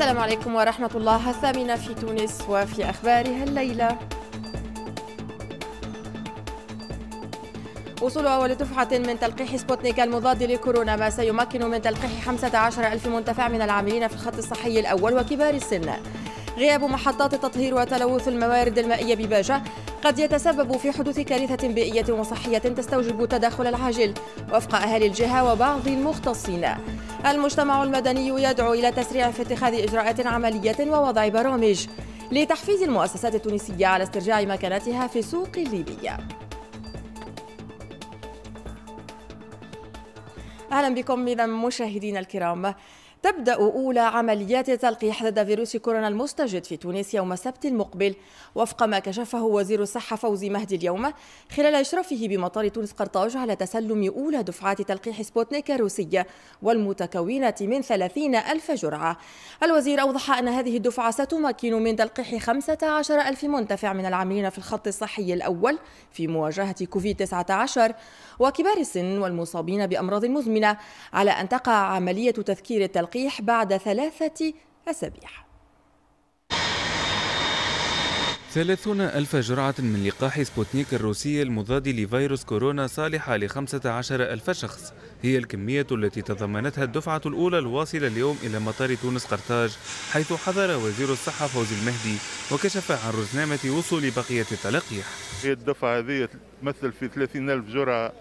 السلام عليكم ورحمة الله الثامنة في تونس وفي أخبارها الليلة وصول أول دفعة من تلقيح سبوتنيك المضاد لكورونا ما سيمكن من تلقيح 15 ألف منتفع من العاملين في الخط الصحي الأول وكبار السن غياب محطات تطهير وتلوث الموارد المائية بباجة قد يتسبب في حدوث كارثة بيئية وصحية تستوجب التدخل العاجل وفق أهالي الجهة وبعض المختصين المجتمع المدني يدعو إلى تسريع في اتخاذ إجراءات عملية ووضع برامج لتحفيز المؤسسات التونسية على استرجاع مكانتها في السوق الليبية اهلا بكم اذا مشاهدينا الكرام تبدأ أولى عمليات تلقيح ضد فيروس كورونا المستجد في تونس يوم السبت المقبل وفق ما كشفه وزير الصحة فوزي مهدي اليوم خلال إشرافه بمطار تونس قرطاج على تسلم أولى دفعات تلقيح سبوتنيك الروسية والمتكونة من 30 ألف جرعة الوزير أوضح أن هذه الدفعة ستمكن من تلقيح 15 ألف منتفع من العاملين في الخط الصحي الأول في مواجهة كوفيد-19 وكبار السن والمصابين بأمراض مزمنة على أن تقع عملية تذكير التلقيح التلقيح بعد ثلاثة أسابيع ثلاثون ألف جرعة من لقاح سبوتنيك الروسي المضاد لفيروس كورونا صالحة لخمسة عشر ألف شخص هي الكمية التي تضمنتها الدفعة الأولى الواصلة اليوم إلى مطار تونس قرطاج حيث حضر وزير الصحة فوزي المهدي وكشف عن رزنامة وصول بقية التلقيح هي الدفعة هذه تمثل في 30 ألف جرعة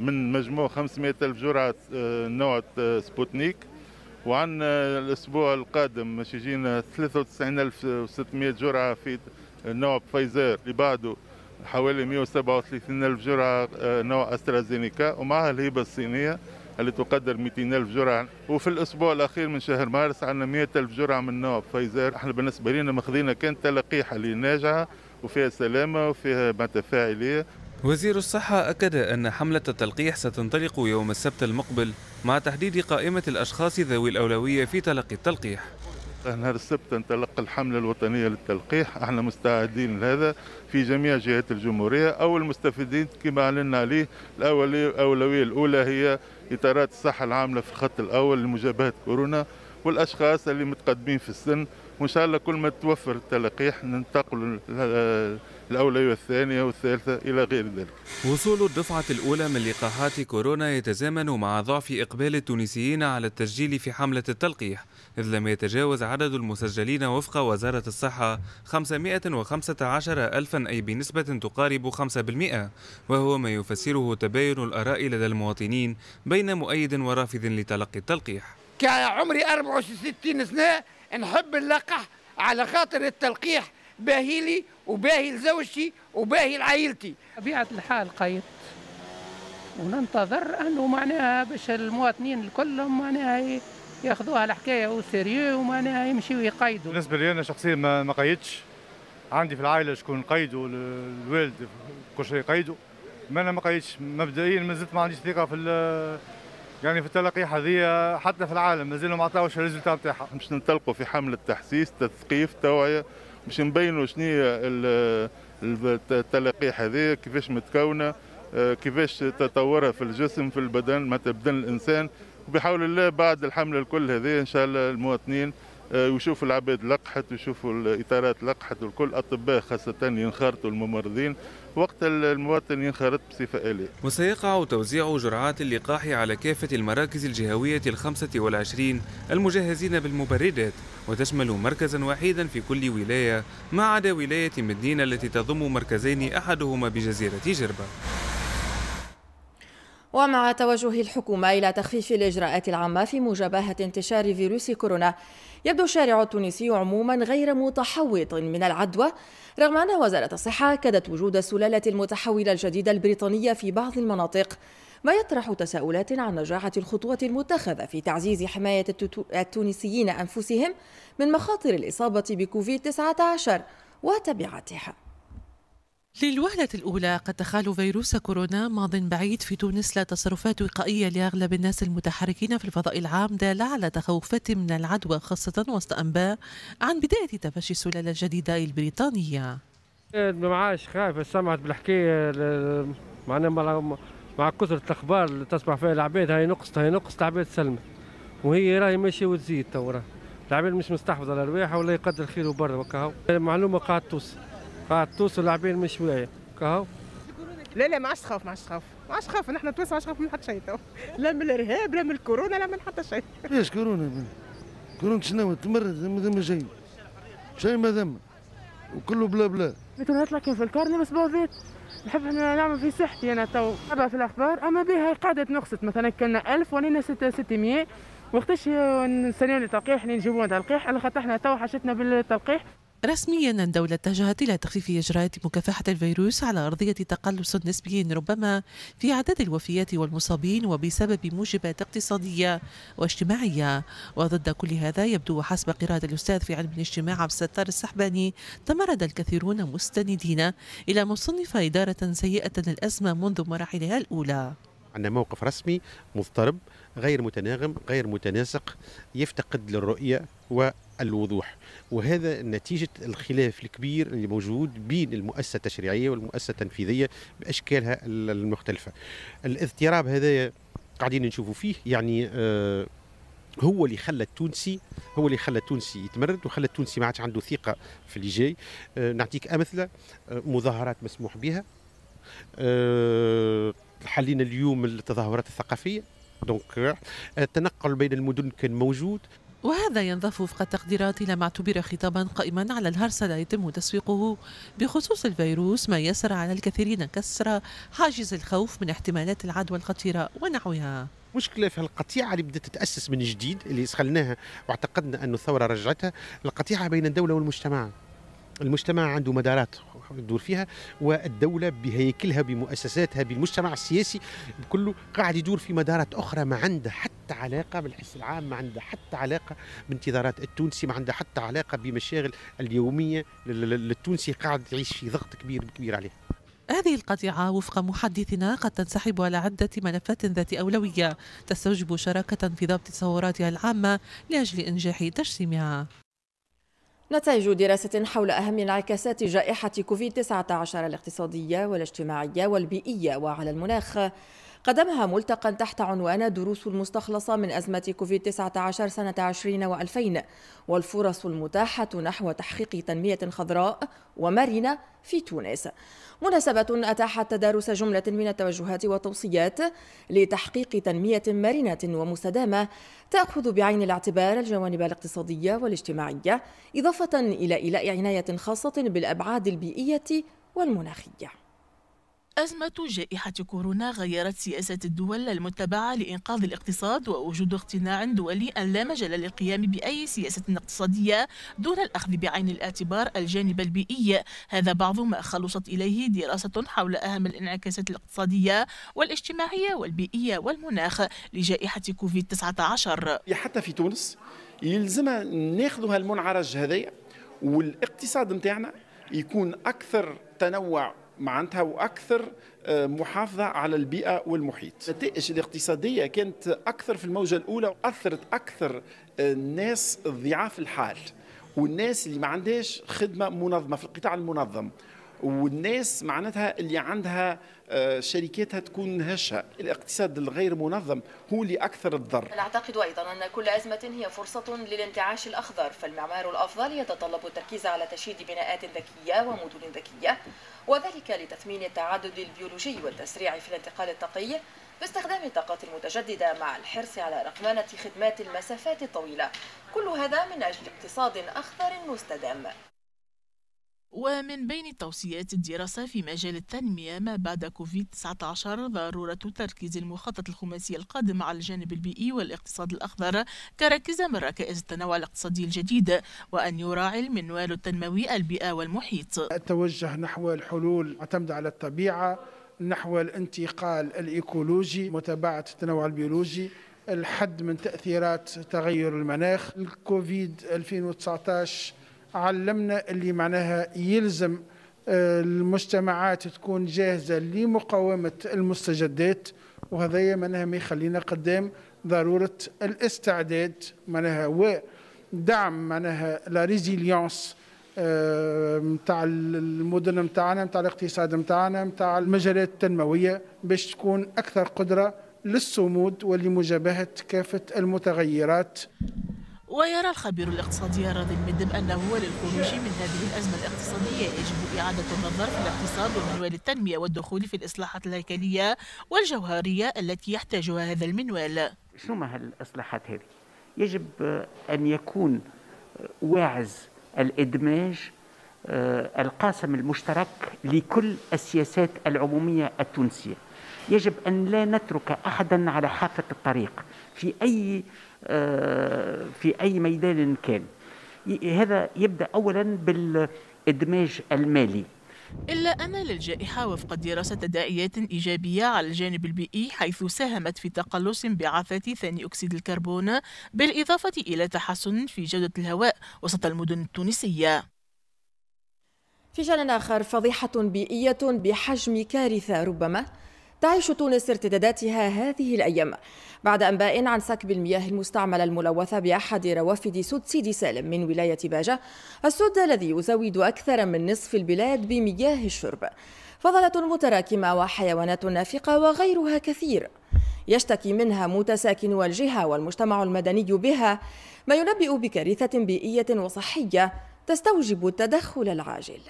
من مجموع 500 ألف جرعة آه، نوع آه، سبوتنيك وعن الاسبوع القادم مش يجينا 93600 جرعه في نوع فايزر اللي بعده حوالي 137 ألف جرعة آه، نوع أسترازينيكا ومعها الهبة الصينية اللي تقدر 200 ألف جرعة وفي الأسبوع الأخير من شهر مارس عندنا 100 ألف جرعة من نوع فايزر احنا بالنسبة لنا ماخذينها كانت تلقيحة اللي ناجعة وفيها سلامة وفيها معناتها فاعلية وزير الصحة أكد أن حملة التلقيح ستنطلق يوم السبت المقبل مع تحديد قائمة الأشخاص ذوي الأولوية في تلقي التلقيح نهار السبت تنطلق الحملة الوطنية للتلقيح احنا مستعدين لهذا في جميع جهات الجمهورية أو المستفيدين كما أعلنا عليه الأولوية الأولى هي إطارات الصحة العامة في الخط الأول لمجابهة كورونا والأشخاص اللي متقدمين في السن وإن شاء الله كل ما توفر التلقيح ننتقل الأولى والثانية والثالثة إلى غير ذلك وصول الدفعة الأولى من لقاحات كورونا يتزامن مع ضعف إقبال التونسيين على التسجيل في حملة التلقيح إذ لم يتجاوز عدد المسجلين وفق وزارة الصحة 515 ألفا أي بنسبة تقارب 5% وهو ما يفسره تباين الآراء لدى المواطنين بين مؤيد ورافض لتلقي التلقيح كعمري 64 سنة نحب نلقح على خاطر التلقيح باهي لي وباهي لزوجتي وباهي لعائلتي طبيعة الحال قايد وننتظر انه معناها باش المواطنين الكل معناها ياخذوها الحكايه وسيريو ومعناها يمشيوا يقيدوا بالنسبه لي انا شخصيا ما, ما قيدتش عندي في العائله شكون قيدوا الوالد كل شيء قيدوا ما انا ما قيدتش مبدئيا ما زلت ما عنديش ثقه في يعني في التلقيح هذه حتى في العالم مازالوا ما عطاوش الريزلت نتاعها باش ننطلقوا في حمله تحسيس تثقيف توعيه باش نبينوا شنو التلقيح هذه كيفاش متكونه آه، كيفاش تطورها في الجسم في البدن ما بدن الانسان وبحول الله بعد الحمله الكل هذه ان شاء الله المواطنين ويشوف آه، العباد لقحت ويشوفوا الاطارات لقحت والكل الاطباء خاصه ينخرطوا الممرضين وقت المواطن ينخرط بصفة آلية وسيقع توزيع جرعات اللقاح على كافة المراكز الجهوية الخمسة والعشرين المجهزين بالمبردات وتشمل مركزا وحيدا في كل ولاية ما عدا ولاية مدينة التي تضم مركزين أحدهما بجزيرة جربة ومع توجه الحكومة إلى تخفيف الإجراءات العامة في مجابهة انتشار فيروس كورونا يبدو الشارع التونسي عموما غير متحوط من العدوى رغم أن وزارة الصحة أكدت وجود السلالة المتحولة الجديدة البريطانية في بعض المناطق ما يطرح تساؤلات عن نجاعة الخطوة المتخذة في تعزيز حماية التونسيين أنفسهم من مخاطر الإصابة بكوفيد-19 وتبعاتها للوهلة الأولى قد تخال فيروس كورونا ماض بعيد في تونس لا تصرفات وقائية لأغلب الناس المتحركين في الفضاء العام دالة على تخوفات من العدوى خاصة وسط أنباء عن بداية تفشي السلالة الجديدة البريطانية ما عادش خايفة سمعت بالحكاية معناها مع كثرة الأخبار اللي تسمع فيها العباد هاي نقصت هاي نقصت العباد سلمة وهي راهي ماشية وتزيد تو العباد مش مستحفظة على ولا يقدر خيره برا وكاهو معلومة قاعد توصل قاعد توصل العباد مش شوية كهو لا لا ما عادش تخاف ما عادش تخاف ما عادش تخاف نحن تونس ما عادش تخاف من حتى شيء تو لا من الارهاب لا من الكورونا لا من حتى شيء ايش كورونا كورونا شنو تمرد ما ذم شيء شيء ما ذم وكله بلا بلا لكن نطلع كيف الكار بس بوزيت نحب نعمل في صحتي انا تو طبعا في الاخبار اما بها قعدت نقصت مثلا كنا 1000 ولينا 600 وقتاش نستناو التلقيح اللي نجيبوه تلقيح على خاطر احنا تو حاجتنا بالتلقيح رسميا الدولة اتجهت إلى تخفيف إجراءات مكافحة الفيروس على أرضية تقلص نسبي ربما في عدد الوفيات والمصابين وبسبب موجبات اقتصادية واجتماعية وضد كل هذا يبدو وحسب قراءة الأستاذ في علم الاجتماع عبد الستار السحباني تمرد الكثيرون مستندين إلى مصنف إدارة سيئة الأزمة منذ مراحلها الأولى عندنا موقف رسمي مضطرب غير متناغم غير متناسق يفتقد للرؤية والوضوح وهذا نتيجة الخلاف الكبير اللي موجود بين المؤسسة التشريعية والمؤسسة التنفيذية بأشكالها المختلفة الاضطراب هذا قاعدين نشوفوا فيه يعني آه هو اللي خلى التونسي هو اللي خلى التونسي يتمرد وخلى التونسي ما عادش عنده ثقه في اللي جاي أه نعطيك امثله أه مظاهرات مسموح بها أه حلينا اليوم التظاهرات الثقافيه دونك euh, التنقل بين المدن كان موجود وهذا ينضاف وفق التقديرات إلى ما اعتبر خطابا قائما على الهرسلة يتم تسويقه بخصوص الفيروس ما يسر على الكثيرين كسر حاجز الخوف من احتمالات العدوى الخطيرة ونحوها مشكله في القطيعه اللي بدات تتاسس من جديد اللي خلناها واعتقدنا انه الثوره رجعتها القطيعه بين الدوله والمجتمع المجتمع عنده مدارات يدور فيها والدولة بهيكلها بمؤسساتها بالمجتمع السياسي كله قاعد يدور في مدارات أخرى ما عندها حتى علاقة بالحس العام ما عندها حتى علاقة بانتظارات التونسي ما عندها حتى علاقة بمشاغل اليومية للتونسي قاعد يعيش في ضغط كبير كبير عليها هذه القطيعة وفق محدثنا قد تنسحب على عدة ملفات ذات أولوية تستوجب شراكة في ضبط تصوراتها العامة لأجل إنجاح تجسيمها نتائج دراسة حول أهم انعكاسات جائحة كوفيد-19 الاقتصادية والاجتماعية والبيئية وعلى المناخ قدمها ملتقى تحت عنوان دروس المستخلصة من أزمة كوفيد-19 سنة 20 و2000 والفرص المتاحة نحو تحقيق تنمية خضراء ومرنة في تونس مناسبة أتاحت تدارس جملة من التوجهات والتوصيات لتحقيق تنمية مرنة ومستدامة تأخذ بعين الاعتبار الجوانب الاقتصادية والاجتماعية إضافة إلى إيلاء عناية خاصة بالأبعاد البيئية والمناخية أزمة جائحة كورونا غيرت سياسة الدول المتبعة لإنقاذ الاقتصاد ووجود اقتناع دولي أن لا مجال للقيام بأي سياسة اقتصادية دون الأخذ بعين الاعتبار الجانب البيئي هذا بعض ما خلصت إليه دراسة حول أهم الانعكاسات الاقتصادية والاجتماعية والبيئية والمناخ لجائحة كوفيد 19 حتى في تونس يلزمها ناخذ هالمنعرج هذايا والاقتصاد نتاعنا يكون أكثر تنوع معناتها واكثر آه، محافظه على البيئه والمحيط. النتائج الاقتصاديه كانت اكثر في الموجه الاولى اثرت اكثر الناس آه، ضعاف الحال والناس اللي ما عندهاش خدمه منظمه في القطاع المنظم. والناس معناتها اللي عندها آه، شركاتها تكون هشه الاقتصاد الغير منظم هو اللي اكثر الضرر نعتقد ايضا ان كل ازمه هي فرصه للانتعاش الاخضر فالمعمار الافضل يتطلب التركيز على تشييد بناءات ذكيه ومدن ذكيه وذلك لتثمين التعدد البيولوجي والتسريع في الانتقال الطاقي باستخدام الطاقات المتجددة مع الحرص على رقمنة خدمات المسافات الطويلة كل هذا من أجل اقتصاد أخضر مستدام ومن بين توصيات الدراسة في مجال التنمية ما بعد كوفيد-19 ضرورة تركيز المخطط الخماسي القادم على الجانب البيئي والاقتصاد الأخضر كركيزة من ركائز التنوع الاقتصادي الجديد وأن يراعي المنوال التنموي البيئة والمحيط التوجه نحو الحلول معتمدة على الطبيعة نحو الانتقال الإيكولوجي متابعة التنوع البيولوجي الحد من تأثيرات تغير المناخ الكوفيد 2019 علمنا اللي معناها يلزم آه، المجتمعات تكون جاهزة لمقاومة المستجدات وهذا معناها ما يخلينا قدام ضرورة الاستعداد معناها ودعم معناها لا ريزيليونس نتاع آه، المدن نتاعنا نتاع الاقتصاد نتاعنا نتاع المجالات التنموية باش تكون أكثر قدرة للصمود ولمجابهة كافة المتغيرات ويرى الخبير الاقتصادي راضي المدب أنه للخروج من هذه الأزمة الاقتصادية يجب إعادة النظر في الاقتصاد ومنوال التنمية والدخول في الإصلاحات الهيكلية والجوهرية التي يحتاجها هذا المنوال شنو ما الاصلاحات هذه؟ يجب أن يكون واعز الإدماج آه، القاسم المشترك لكل السياسات العمومية التونسية يجب أن لا نترك أحدا على حافة الطريق في أي آه، في أي ميدان كان هذا يبدأ أولا بالإدماج المالي إلا أن للجائحة وفق الدراسة تداعيات إيجابية على الجانب البيئي حيث ساهمت في تقلص انبعاثات ثاني أكسيد الكربون بالإضافة إلى تحسن في جودة الهواء وسط المدن التونسية في شأن آخر فضيحة بيئية بحجم كارثة ربما تعيش تونس ارتداداتها هذه الأيام بعد أنباء عن سكب المياه المستعملة الملوثة بأحد روافد سد سيدي سالم من ولاية باجة السد الذي يزود أكثر من نصف البلاد بمياه الشرب فضلة متراكمة وحيوانات نافقة وغيرها كثير يشتكي منها متساكنو الجهة والمجتمع المدني بها ما ينبئ بكارثة بيئية وصحية تستوجب التدخل العاجل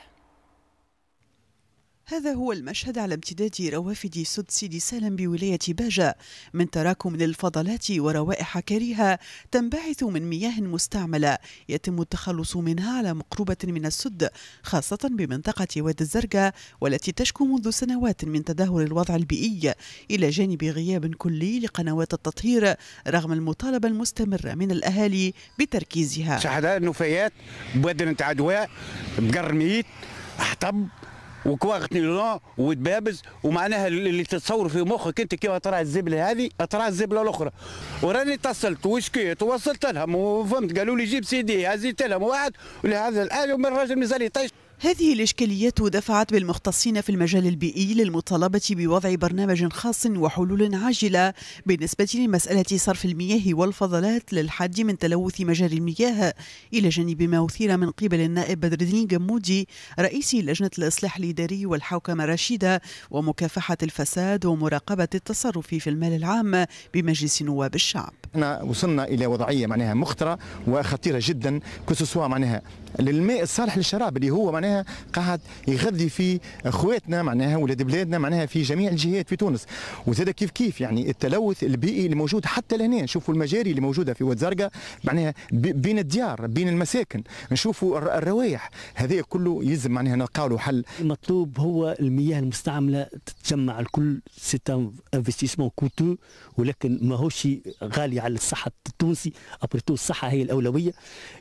هذا هو المشهد على امتداد روافد سد سيدي سالم بولاية باجة من تراكم للفضلات وروائح كريهة تنبعث من مياه مستعملة يتم التخلص منها على مقربة من السد خاصة بمنطقة واد الزرقاء والتي تشكو منذ سنوات من تدهور الوضع البيئي إلى جانب غياب كلي لقنوات التطهير رغم المطالبة المستمرة من الأهالي بتركيزها شهداء النفايات بوادن تعدواء بقرميت حطب وكواغ نيلون ودبابز ومعناها اللي تتصور في مخك انت كيما ترى الزبله هذه ترى الزبله الاخرى وراني اتصلت وشكيت ووصلت لهم وفهمت قالوا لي جيب سيدي هزيت لهم واحد ولهذا الان الراجل مازال يطيش هذه الإشكاليات دفعت بالمختصين في المجال البيئي للمطالبة بوضع برنامج خاص وحلول عاجلة بالنسبة لمسألة صرف المياه والفضلات للحد من تلوث مجاري المياه إلى جانب ما أثير من قبل النائب بدر الدين جمودي رئيس لجنة الإصلاح الإداري والحوكمة الرشيدة ومكافحة الفساد ومراقبة التصرف في المال العام بمجلس نواب الشعب. احنا وصلنا إلى وضعية معناها مخترة وخطيرة جدا كسوسوا معناها للماء الصالح للشراب اللي هو معناها معناها قاعد يغذي في اخواتنا معناها ولاد بلادنا معناها في جميع الجهات في تونس وزاد كيف كيف يعني التلوث البيئي اللي موجود حتى لهنا نشوفوا المجاري اللي موجوده في واد زرقاء معناها بين الديار بين المساكن نشوفوا الروائح هذا كله يلزم معناها نلقاو حل المطلوب هو المياه المستعمله تتجمع الكل سي انفستيسمون كوتو ولكن ماهوش غالي على الصحه التونسي ابريتو الصحه هي الاولويه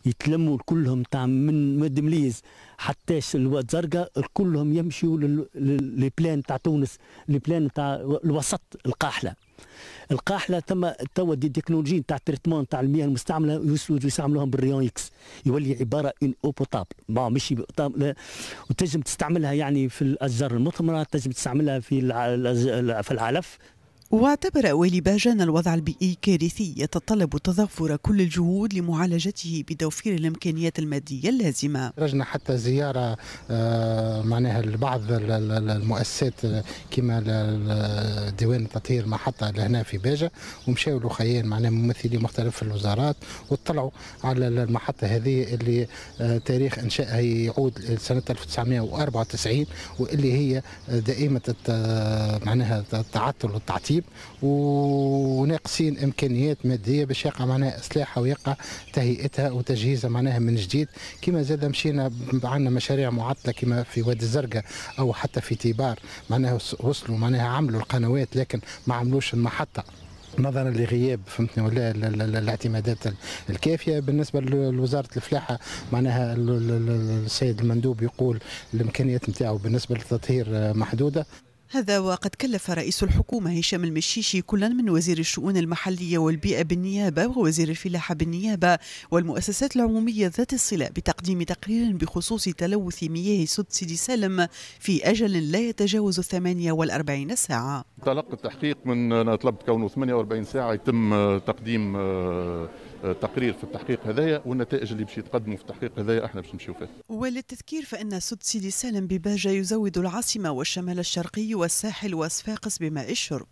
يتلموا كلهم تاع من مدمليز حتى الواد زرقاء كلهم يمشوا للبلان تاع تونس البلان تاع الوسط القاحله القاحله تم توا دي تكنولوجي تاع التريتمون تاع المياه المستعمله يستعملوهم بالريون اكس يولي عباره ان او بوتابل ما ماشي وتنجم تستعملها يعني في الاشجار المثمره تنجم تستعملها في في العلف واعتبر والي باجان الوضع البيئي كارثي يتطلب تضافر كل الجهود لمعالجته بتوفير الامكانيات الماديه اللازمه. رجنا حتى زياره آه، معناها لبعض المؤسسات آه، كما ديوان التطهير محطه لهنا في باجه ومشاو الاخيان معناها ممثلي مختلف الوزارات واطلعوا على المحطه هذه اللي آه، تاريخ انشائها يعود لسنه 1994 واللي هي دائمه معناها التعطل والتعطيب التدريب وناقصين امكانيات ماديه باش يقع معناها اصلاحها ويقع تهيئتها وتجهيزها معناها من جديد كما زاد مشينا عندنا مشاريع معطله كما في وادي الزرقاء او حتى في تيبار معناها وصلوا معناها عملوا القنوات لكن ما عملوش المحطه نظرا لغياب فهمتني ولا الاعتمادات الكافيه بالنسبه لوزاره الفلاحه معناها السيد المندوب يقول الامكانيات نتاعو بالنسبه للتطهير محدوده هذا وقد كلف رئيس الحكومة هشام المشيشي كلا من وزير الشؤون المحلية والبيئة بالنيابة ووزير الفلاحة بالنيابة والمؤسسات العمومية ذات الصلة بتقديم تقرير بخصوص تلوث مياه سد سيدي سالم في أجل لا يتجاوز 48 ساعة تلقى التحقيق من أنا طلبت كونه 48 ساعة يتم تقديم آه، تقرير في التحقيق هذايا والنتائج اللي باش يتقدموا في التحقيق هذايا احنا باش نمشيو فيه. وللتذكير فان سد سيدي سالم بباجه يزود العاصمه والشمال الشرقي والساحل وصفاقس بماء الشرب.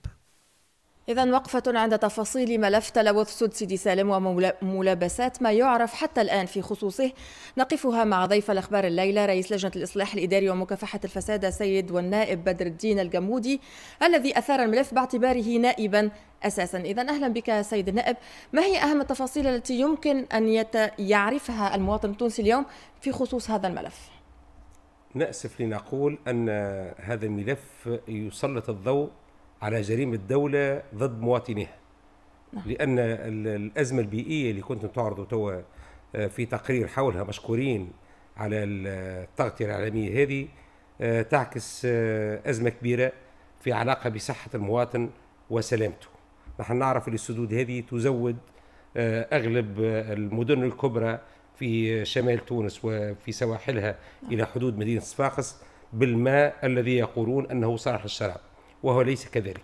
إذا وقفة عند تفاصيل ملف تلوث سد سيدي سالم وملابسات ما يعرف حتى الآن في خصوصه نقفها مع ضيف الأخبار الليلة رئيس لجنة الإصلاح الإداري ومكافحة الفساد السيد والنائب بدر الدين الجمودي الذي أثار الملف باعتباره نائبا أساسا إذا أهلا بك سيد النائب ما هي أهم التفاصيل التي يمكن أن يت... يعرفها المواطن التونسي اليوم في خصوص هذا الملف نأسف لنقول أن هذا الملف يسلط الضوء على جريمه الدوله ضد مواطنيها نعم. لان الازمه البيئيه اللي كنتم تعرضوا توا آه، في تقرير حولها مشكورين على التغطيه الاعلاميه هذه آه، تعكس آه، ازمه كبيره في علاقه بصحه المواطن وسلامته نحن نعرف ان السدود هذه تزود اغلب المدن الكبرى في شمال تونس وفي سواحلها نعم. الى حدود مدينه صفاقس بالماء الذي يقولون انه صالح للشراب وهو ليس كذلك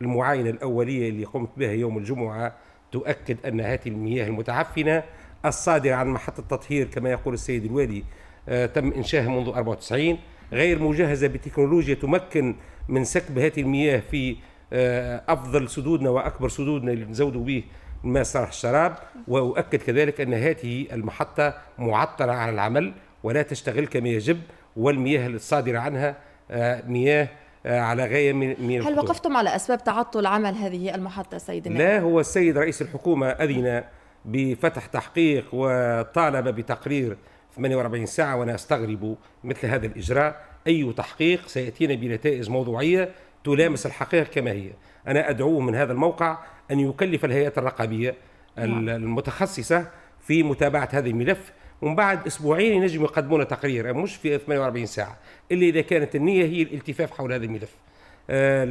المعاينة الأولية اللي قمت بها يوم الجمعة تؤكد أن هذه المياه المتعفنة الصادرة عن محطة التطهير كما يقول السيد الوالي آه، تم إنشاءها منذ 94 غير مجهزة بتكنولوجيا تمكن من سكب هذه المياه في آه، أفضل سدودنا وأكبر سدودنا اللي نزودوا به ما صالح الشراب وأؤكد كذلك أن هذه المحطة معطلة عن العمل ولا تشتغل كما يجب والمياه الصادرة عنها آه، مياه آه، على غايه من هل وقفتم على اسباب تعطل عمل هذه المحطه سيد لا هو السيد رئيس الحكومه اذن بفتح تحقيق وطالب بتقرير 48 ساعه وانا استغرب مثل هذا الاجراء اي تحقيق سياتينا بنتائج موضوعيه تلامس الحقيقه كما هي انا ادعوه من هذا الموقع ان يكلف الهيئات الرقابيه نعم. المتخصصه في متابعه هذا الملف ومن بعد اسبوعين ينجموا يقدموا تقرير مش في 48 ساعه الا اذا كانت النيه هي الالتفاف حول هذا الملف آه،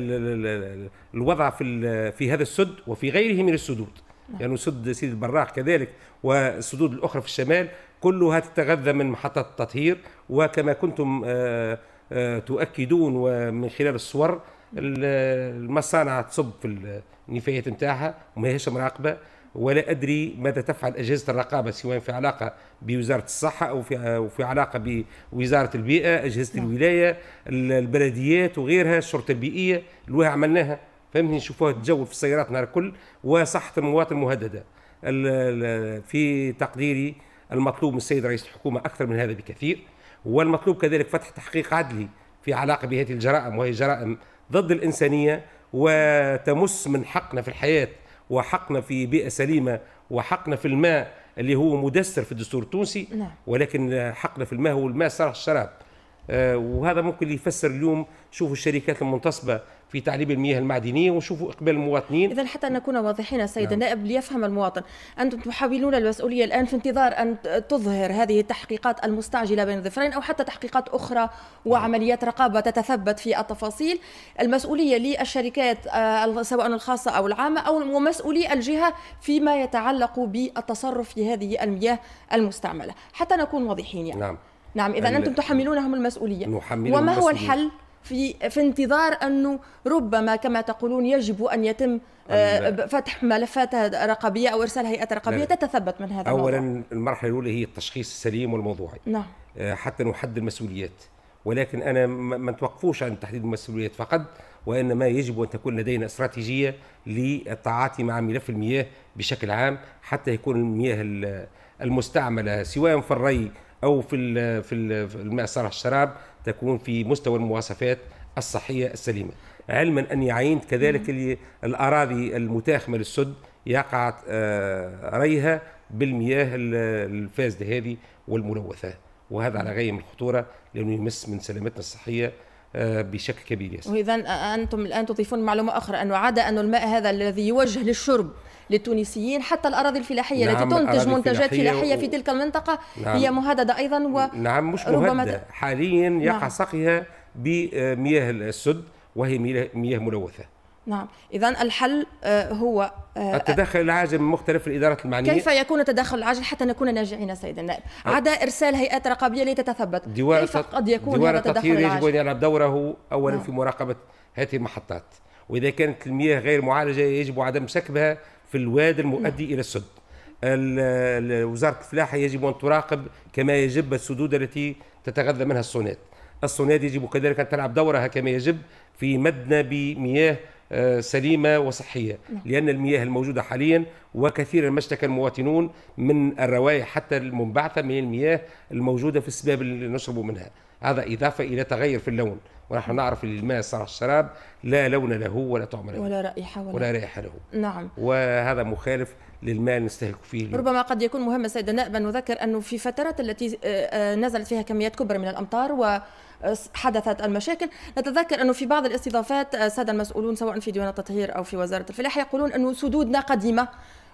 الوضع في في هذا السد وفي غيره من السدود نعم. يعني سد سيد البراق كذلك والسدود الاخرى في الشمال كلها تتغذى من محطه التطهير وكما كنتم آه، آه، تؤكدون ومن خلال الصور المصانع تصب في النفايات نتاعها وما هيش مراقبه ولا أدري ماذا تفعل أجهزة الرقابة سواء في علاقة بوزارة الصحة أو في, في علاقة بوزارة البيئة أجهزة نعم. الولاية البلديات وغيرها الشرطة البيئية اللي عملناها فهمتني نشوفوها تجول في السيارات نهار الكل وصحة المواطن مهددة في تقديري المطلوب من السيد رئيس الحكومة أكثر من هذا بكثير والمطلوب كذلك فتح تحقيق عدلي في علاقة بهذه الجرائم وهي جرائم ضد الإنسانية وتمس من حقنا في الحياة وحقنا في بيئه سليمه وحقنا في الماء اللي هو مدسر في الدستور التونسي نعم. ولكن حقنا في الماء هو الماء صرح الشراب آه، وهذا ممكن يفسر اليوم شوفوا الشركات المنتصبه في تعليم المياه المعدنيه ونشوفوا اقبال المواطنين اذا حتى نكون واضحين سيد نعم. النائب ليفهم المواطن انتم تحاولون المسؤوليه الان في انتظار ان تظهر هذه التحقيقات المستعجله بين الظفرين او حتى تحقيقات اخرى وعمليات رقابه تتثبت في التفاصيل المسؤوليه للشركات آه، سواء الخاصه او العامه او ومسؤولي الجهه فيما يتعلق بالتصرف في هذه المياه المستعمله حتى نكون واضحين يعني. نعم نعم اذا يعني انتم تحملونهم المسؤوليه نحملهم وما هو الحل في في انتظار انه ربما كما تقولون يجب ان يتم آه، فتح ملفات رقابيه او ارسال هيئه رقابيه نعم. تتثبت من هذا اولا الموضوع. المرحله الاولى هي التشخيص السليم والموضوعي نعم آه، حتى نحدد المسؤوليات ولكن انا ما نتوقفوش عن تحديد المسؤوليات فقط وانما يجب ان تكون لدينا استراتيجيه للتعاطي مع ملف المياه بشكل عام حتى يكون المياه المستعمله سواء في الري او في في صالح الشراب تكون في مستوى المواصفات الصحيه السليمه علما ان يعين كذلك الاراضي المتاخمه للسد يقع آه، ريها بالمياه الفاسده هذه والملوثه وهذا على غايه من الخطوره لانه يمس من سلامتنا الصحيه آه، بشكل كبير واذا آه، انتم الان تضيفون معلومه اخرى انه عاد ان الماء هذا الذي يوجه للشرب للتونسيين حتى الاراضي الفلاحيه نعم التي تنتج منتجات فلاحيه, فلاحية في تلك المنطقه نعم هي مهدده ايضا و نعم مش مهدده حاليا يقع نعم. سقيها بمياه السد وهي مياه ملوثه نعم اذا الحل آه، هو آه، التدخل العاجل من مختلف الادارات المعنيه كيف يكون التدخل العاجل حتى نكون ناجحين سيد النائب عدا ارسال هيئات رقابيه لتتثبت كيف قد يكون هذا التدخل العاجل يجب ان يلعب دوره اولا نعم. في مراقبه هذه المحطات واذا كانت المياه غير معالجه يجب عدم سكبها في الواد المؤدي نعم. الى السد وزاره الفلاحه يجب ان تراقب كما يجب السدود التي تتغذى منها الصونات الصونات يجب كذلك ان تلعب دورها كما يجب في مدنا بمياه آه، سليمة وصحية نعم. لأن المياه الموجودة حاليا وكثيرا ما اشتكى المواطنون من الروائح حتى المنبعثة من المياه الموجودة في السباب اللي نشرب منها هذا إضافة إلى تغير في اللون ونحن نعرف أن الماء صار الشراب لا لون له ولا طعم له ولا رائحة ولا, ولا رائحة له نعم وهذا مخالف للماء اللي نستهلك فيه اليوم. ربما قد يكون مهم سيدنا نائب أن نذكر أنه في فترات التي آه، آه، نزلت فيها كميات كبرى من الأمطار و حدثت المشاكل نتذكر أنه في بعض الاستضافات أه، ساد المسؤولون سواء في ديوان التطهير أو في وزارة الفلاحة يقولون أنه سدودنا قديمة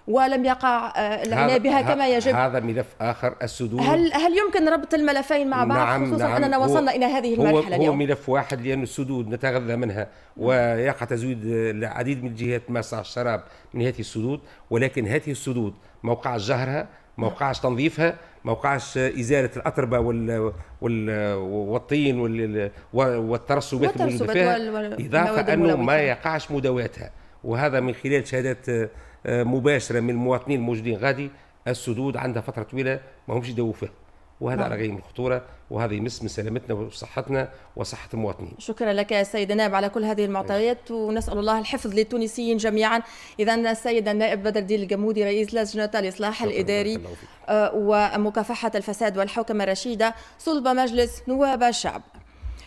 ولم يقع أه، العناية بها كما يجب هذا ملف آخر السدود هل هل يمكن ربط الملفين مع بعض نعم خصوصا نعم أننا وصلنا إلى هذه المرحلة هو اليوم هو ملف واحد لأن السدود نتغذى منها ويقع تزويد العديد من الجهات ما الشراب من هذه السدود ولكن هذه السدود موقع جهرها ما وقعش تنظيفها ما وقعش آه، ازاله الاتربه وال وال آه، والطين وال والترسبات الموجوده فيها اضافه انه ما يقعش مداواتها وهذا من خلال شهادات آه، مباشره من المواطنين الموجودين غادي السدود عندها فتره طويله ما همش يداووا فيها وهذا على نعم. غير الخطورة وهذا يمس من سلامتنا وصحتنا وصحة المواطنين شكرا لك يا سيد نائب على كل هذه المعطيات ونسأل الله الحفظ للتونسيين جميعا إذا السيد النائب بدر الدين الجمودي رئيس لجنة الإصلاح الإداري آه، ومكافحة الفساد والحوكمة الرشيدة صلب مجلس نواب الشعب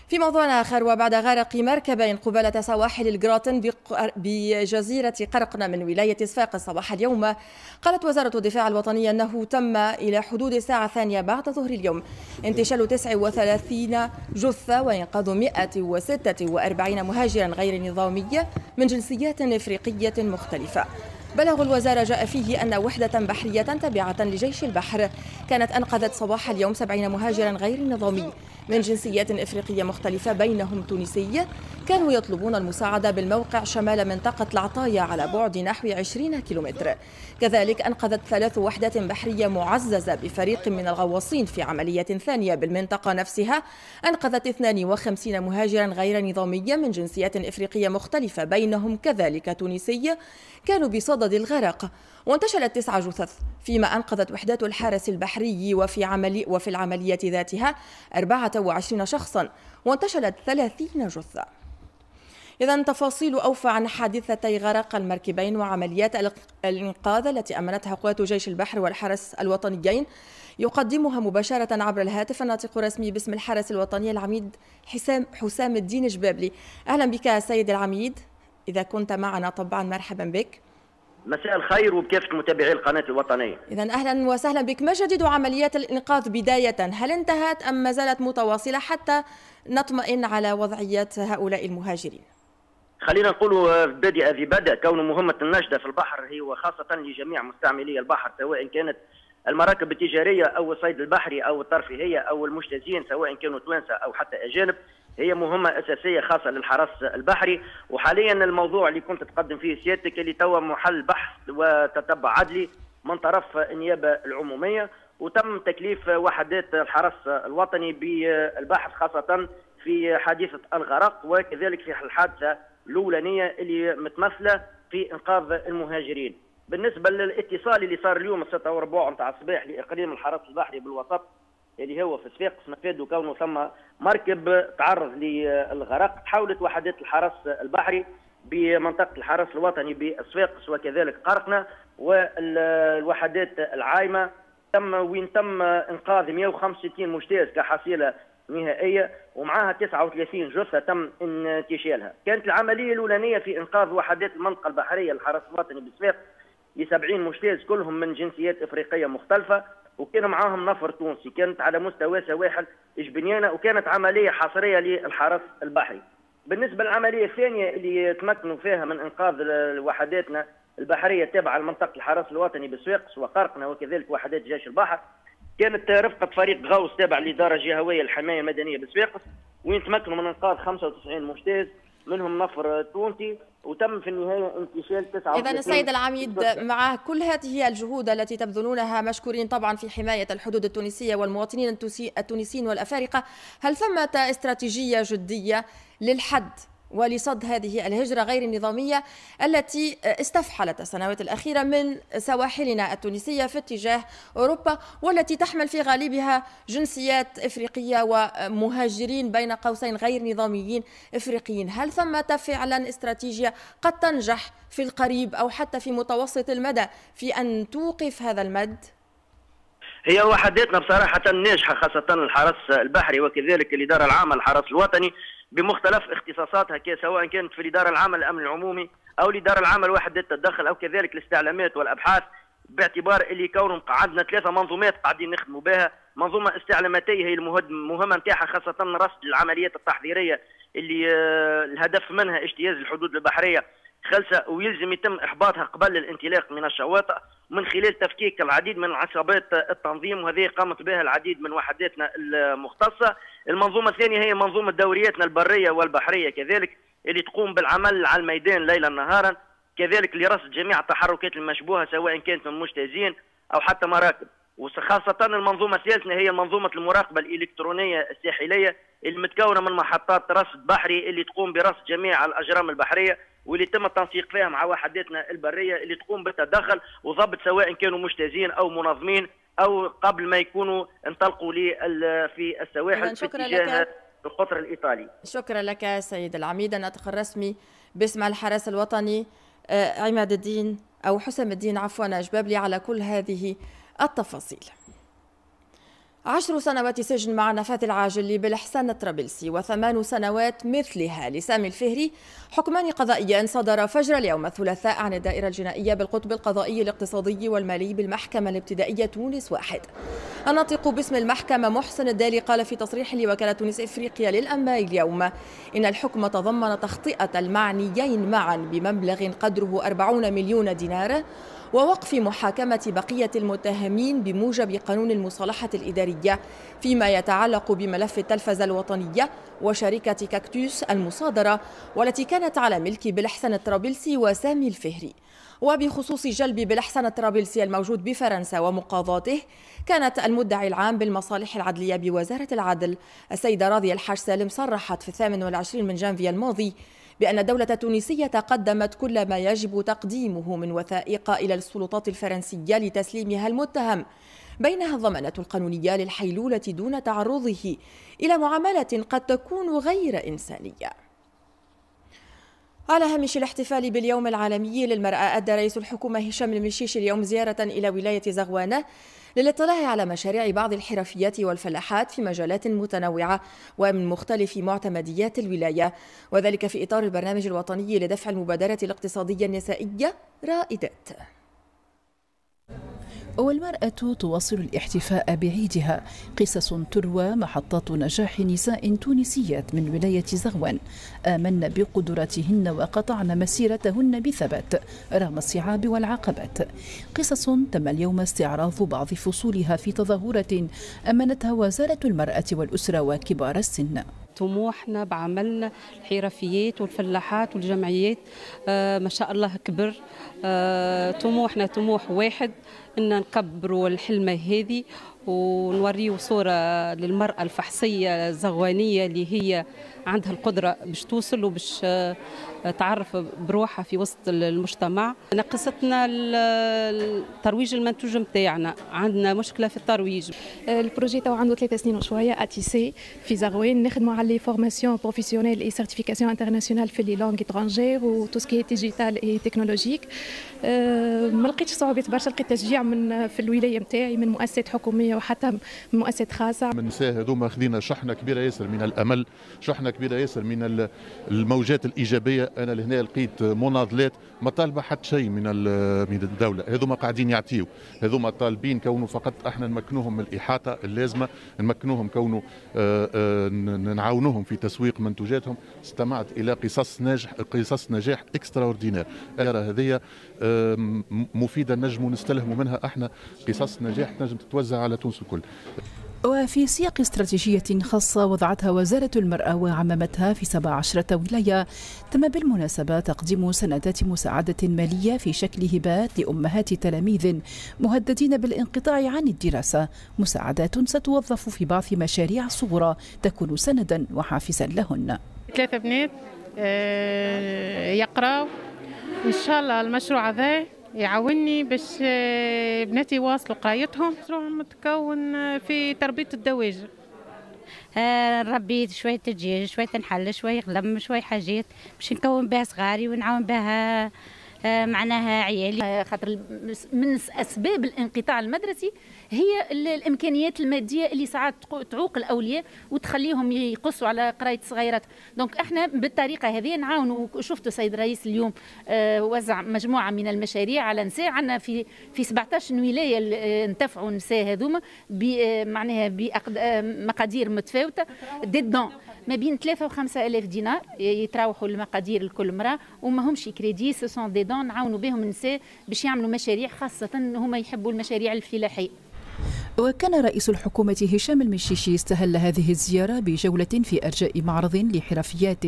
في موضوعنا آخر وبعد غرق مركبين قبالة سواحل الجراتن بجزيرة قرقنة من ولاية صفاق الصباح اليوم قالت وزارة الدفاع الوطنية أنه تم إلى حدود الساعة الثانية بعد ظهر اليوم انتشال 39 جثة وإنقاذ 146 مهاجرا غير نظامية من جنسيات إفريقية مختلفة بلغ الوزارة جاء فيه أن وحدة بحرية تابعة لجيش البحر كانت أنقذت صباح اليوم 70 مهاجرا غير نظامي من جنسيات إفريقية مختلفة بينهم تونسي كانوا يطلبون المساعدة بالموقع شمال منطقة العطايا على بعد نحو 20 كيلومتر كذلك أنقذت ثلاث وحدات بحرية معززة بفريق من الغواصين في عملية ثانية بالمنطقة نفسها أنقذت 52 مهاجرا غير نظامي من جنسيات إفريقية مختلفة بينهم كذلك تونسي كانوا بصدد الغرق وانتشلت تسعة جثث فيما أنقذت وحدات الحرس البحري وفي, عملي وفي العملية ذاتها أربعة 24 شخصا وانتشلت 30 جثة إذا تفاصيل أوفى عن حادثتي غرق المركبين وعمليات الإنقاذ التي أمنتها قوات جيش البحر والحرس الوطنيين يقدمها مباشرة عبر الهاتف الناطق الرسمي باسم الحرس الوطني العميد حسام حسام الدين جبابلي أهلا بك سيد العميد إذا كنت معنا طبعا مرحبا بك مساء الخير وبكافة متابعي القناة الوطنية إذا أهلا وسهلا بك ما جديد عمليات الإنقاذ بداية هل انتهت أم ما زالت متواصلة حتى نطمئن على وضعية هؤلاء المهاجرين خلينا نقول بادئ ذي بدأ كون مهمة النجدة في البحر هي وخاصة لجميع مستعملي البحر سواء كانت المراكب التجاريه او الصيد البحري او الترفيهيه او المجتازين سواء كانوا توانسه او حتى اجانب هي مهمة أساسية خاصة للحرس البحري وحاليا الموضوع اللي كنت تقدم فيه سيادتك اللي توا محل بحث وتتبع عدلي من طرف النيابة العمومية وتم تكليف وحدات الحرس الوطني بالبحث خاصة في حادثة الغرق وكذلك في الحادثة الأولانية اللي متمثلة في إنقاذ المهاجرين بالنسبه للاتصال اللي صار اليوم الستة وربع نتاع الصباح لاقليم الحرس البحري بالوسط اللي هو في صفاقس نفادوا كونه ثم مركب تعرض للغرق تحولت وحدات الحرس البحري بمنطقه الحرس الوطني بصفاقس وكذلك قرقنا والوحدات العايمه تم وين تم انقاذ 165 مجتاز كحصيله نهائيه ومعها 39 جثه تم انتشالها كانت العمليه الاولانيه في انقاذ وحدات المنطقه البحريه الحرس الوطني بصفاقس ل 70 مجتاز كلهم من جنسيات افريقيه مختلفه وكان معاهم نفر تونسي كانت على مستوى سواحل جبنيانه وكانت عمليه حصريه للحرس البحري. بالنسبه للعمليه الثانيه اللي تمكنوا فيها من انقاذ وحداتنا البحريه التابعه لمنطقه الحرس الوطني بسويقس وقرقنا وكذلك وحدات جيش البحر كانت رفقه فريق غوص تابع للاداره الجهويه الحمايه المدنيه بسويقس وين تمكنوا من انقاذ 95 مجتاز منهم نفر تونسي وتم في النهايه انتشال تسعة اذا السيد العميد مع كل هذه الجهود التي تبذلونها مشكورين طبعا في حمايه الحدود التونسيه والمواطنين التونسيين والافارقه هل ثمه استراتيجيه جديه للحد ولصد هذه الهجرة غير النظامية التي استفحلت السنوات الأخيرة من سواحلنا التونسية في اتجاه أوروبا والتي تحمل في غالبها جنسيات إفريقية ومهاجرين بين قوسين غير نظاميين إفريقيين هل ثمة فعلا استراتيجية قد تنجح في القريب أو حتى في متوسط المدى في أن توقف هذا المد؟ هي وحدتنا بصراحة ناجحة خاصة الحرس البحري وكذلك الإدارة العامة الحرس الوطني بمختلف اختصاصاتها سواء كانت في الإدارة العامة الأمن العمومي أو الإدارة العامة لوحدات التدخل أو كذلك الاستعلامات والأبحاث باعتبار اللي كونهم عندنا ثلاثة منظومات قاعدين نخدموا بها منظومة استعلاماتية هي المهمة نتاعها خاصة رصد العمليات التحضيرية اللي آه، الهدف منها اجتياز الحدود البحرية خلسة ويلزم يتم إحباطها قبل الانطلاق من الشواطئ من خلال تفكيك العديد من عصابات التنظيم وهذه قامت بها العديد من وحداتنا المختصة المنظومة الثانية هي منظومة دورياتنا البرية والبحرية كذلك اللي تقوم بالعمل على الميدان ليلا نهارا كذلك لرصد جميع التحركات المشبوهة سواء كانت من مجتازين أو حتى مراكب وخاصة المنظومة السياسية هي منظومة المراقبة الإلكترونية الساحلية المتكونة من محطات رصد بحري اللي تقوم برصد جميع الأجرام البحرية واللي تم التنسيق فيها مع وحداتنا البرية اللي تقوم بالتدخل وضبط سواء كانوا مجتازين أو منظمين أو قبل ما يكونوا انطلقوا في السواحل في اتجاه القطر الإيطالي شكرا لك سيد العميد الناطق الرسمي باسم الحرس الوطني آه، عماد الدين أو حسام الدين عفوا لي على كل هذه التفاصيل عشر سنوات سجن مع نفاذ العاجل بالحسن الطرابلسي وثمان سنوات مثلها لسامي الفهري حكمان قضائيان صدر فجر اليوم الثلاثاء عن الدائرة الجنائية بالقطب القضائي الاقتصادي والمالي بالمحكمة الابتدائية تونس واحد الناطق باسم المحكمة محسن الدالي قال في تصريح لوكالة تونس إفريقيا للأنباء اليوم إن الحكم تضمن تخطئة المعنيين معا بمبلغ قدره 40 مليون دينار ووقف محاكمة بقية المتهمين بموجب قانون المصالحة الإدارية فيما يتعلق بملف التلفزة الوطنية وشركة كاكتوس المصادرة والتي كانت على ملك بالحسن الطرابلسي وسامي الفهري وبخصوص جلب بالحسن الطرابلسي الموجود بفرنسا ومقاضاته كانت المدعي العام بالمصالح العدلية بوزارة العدل السيدة راضية الحاج سالم صرحت في 28 من جانفي الماضي بأن الدولة التونسية قدمت كل ما يجب تقديمه من وثائق إلى السلطات الفرنسية لتسليمها المتهم بينها الضمانة القانونية للحيلولة دون تعرضه إلى معاملة قد تكون غير إنسانية على هامش الاحتفال باليوم العالمي للمرأة أدى رئيس الحكومة هشام المشيش اليوم زيارة إلى ولاية زغوانة للاطلاع على مشاريع بعض الحرفيات والفلاحات في مجالات متنوعة ومن مختلف معتمديات الولاية وذلك في إطار البرنامج الوطني لدفع المبادرة الاقتصادية النسائية رائدات والمرأة تواصل الاحتفاء بعيدها قصص تروى محطات نجاح نساء تونسيات من ولاية زغوان آمن بقدراتهن وقطعن مسيرتهن بثبات رغم الصعاب والعقبات قصص تم اليوم استعراض بعض فصولها في تظاهرة أمنتها وزارة المرأة والأسرة وكبار السن طموحنا بعملنا الحرفيات والفلاحات والجمعيات آه، ما شاء الله كبر آه، طموحنا طموح واحد ان نكبروا الحلمه هذه ونوريو صوره للمراه الفحصيه الزغوانيه اللي هي عندها القدره باش توصل وباش آه، تعرف بروحها في وسط المجتمع نقصتنا الترويج المنتوج نتاعنا عندنا مشكله في الترويج البروجي تو عنده ثلاثة سنين وشويه اتيسي في زغوين نخدموا على لي فورماسيون بروفيسيونيل اي سيرتيفيكاسيون انترناسيونال في لي لونغ اترانجير و تو سكي ديجيتال اي تكنولوجيك ما لقيتش صعوبات برشا لقيت تشجيع من في الولايه نتاعي من مؤسسات حكوميه وحتى من مؤسسات خاصه من ساهه هذوما خذينا شحنه كبيره ياسر من الامل شحنه كبيره ياسر من الموجات الايجابيه انا لهنا لقيت مناضلات ما طالبه حتى شيء من من الدوله هذوما قاعدين يعطيو هذوما طالبين كونه فقط احنا نمكنوهم من الاحاطه اللازمه نمكنوهم كونه آه، آه، نعاونوهم في تسويق منتوجاتهم استمعت الى قصص ناجح قصص نجاح اكسترا اوردينير هذه مفيده نجم نستلهموا منها احنا قصص نجاح نجم تتوزع على تونس الكل وفي سياق استراتيجية خاصة وضعتها وزارة المرأة وعممتها في 17 ولاية تم بالمناسبة تقديم سندات مساعدة مالية في شكل هبات لأمهات تلاميذ مهددين بالانقطاع عن الدراسة مساعدات ستوظف في بعض مشاريع صغرى تكون سندا وحافزا لهن ثلاثة بنات آه، يقرأوا إن شاء الله المشروع هذا يعاوني باش آه، بناتي يواصلوا قرايتهم روحهم متكون آه، في تربيه الدواجن آه، نربي شويه دجاج شويه نحل شويه غلم شويه حاجات باش نكون بها صغاري ونعاون بها معناها عيالي خاطر من اسباب الانقطاع المدرسي هي الامكانيات الماديه اللي ساعات تعوق الاولياء وتخليهم يقصوا على قرايه صغيرات دونك احنا بالطريقه هذه نعاونوا وشفتوا السيد الرئيس اليوم آه، وزع مجموعه من المشاريع على نساء عندنا في في 17 ولايه انتفعوا آه، النساء هذوما آه، معناها بمقادير متفاوته ديدون ما بين 3 و 5000 دينار يتراوحوا المقادير لكل امراه وما همش كريدي سو سون دي دون نعاونوا بهم النساء باش يعملوا مشاريع خاصه هما يحبوا المشاريع الفلاحيه وكان رئيس الحكومة هشام المشيشي استهل هذه الزيارة بجولة في أرجاء معرض لحرفيات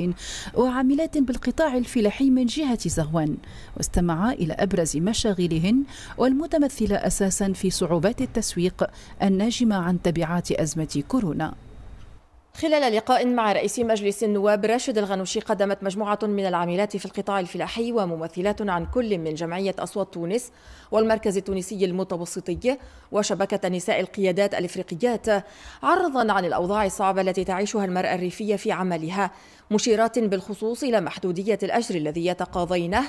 وعاملات بالقطاع الفلاحي من جهة زغوان واستمع إلى أبرز مشاغلهن والمتمثلة أساسا في صعوبات التسويق الناجمة عن تبعات أزمة كورونا خلال لقاء مع رئيس مجلس النواب راشد الغنوشي قدمت مجموعة من العاملات في القطاع الفلاحي وممثلات عن كل من جمعية أصوات تونس والمركز التونسي المتوسطي وشبكة نساء القيادات الإفريقيات عرضا عن الأوضاع الصعبة التي تعيشها المرأة الريفية في عملها مشيرات بالخصوص إلى محدودية الأجر الذي يتقاضينه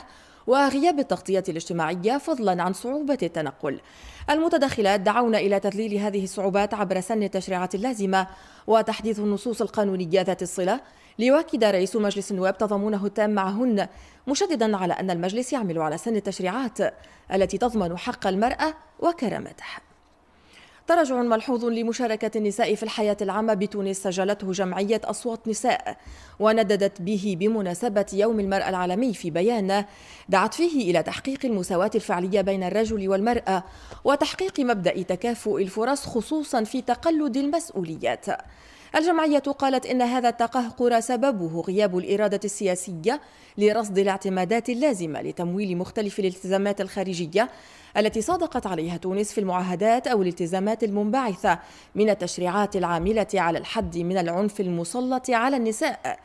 وغياب التغطية الاجتماعية فضلا عن صعوبة التنقل المتدخلات دعونا إلى تذليل هذه الصعوبات عبر سن التشريعات اللازمة وتحديث النصوص القانونية ذات الصلة ليؤكد رئيس مجلس النواب تضامنه التام معهن مشددا على أن المجلس يعمل على سن التشريعات التي تضمن حق المرأة وكرامتها تراجع ملحوظ لمشاركة النساء في الحياة العامة بتونس سجلته جمعية أصوات نساء ونددت به بمناسبة يوم المرأة العالمي في بيان دعت فيه إلى تحقيق المساواة الفعلية بين الرجل والمرأة وتحقيق مبدأ تكافؤ الفرص خصوصا في تقلد المسؤوليات الجمعية قالت إن هذا التقهقر سببه غياب الإرادة السياسية لرصد الاعتمادات اللازمة لتمويل مختلف الالتزامات الخارجية التي صادقت عليها تونس في المعاهدات أو الالتزامات المنبعثة من التشريعات العاملة على الحد من العنف المسلط على النساء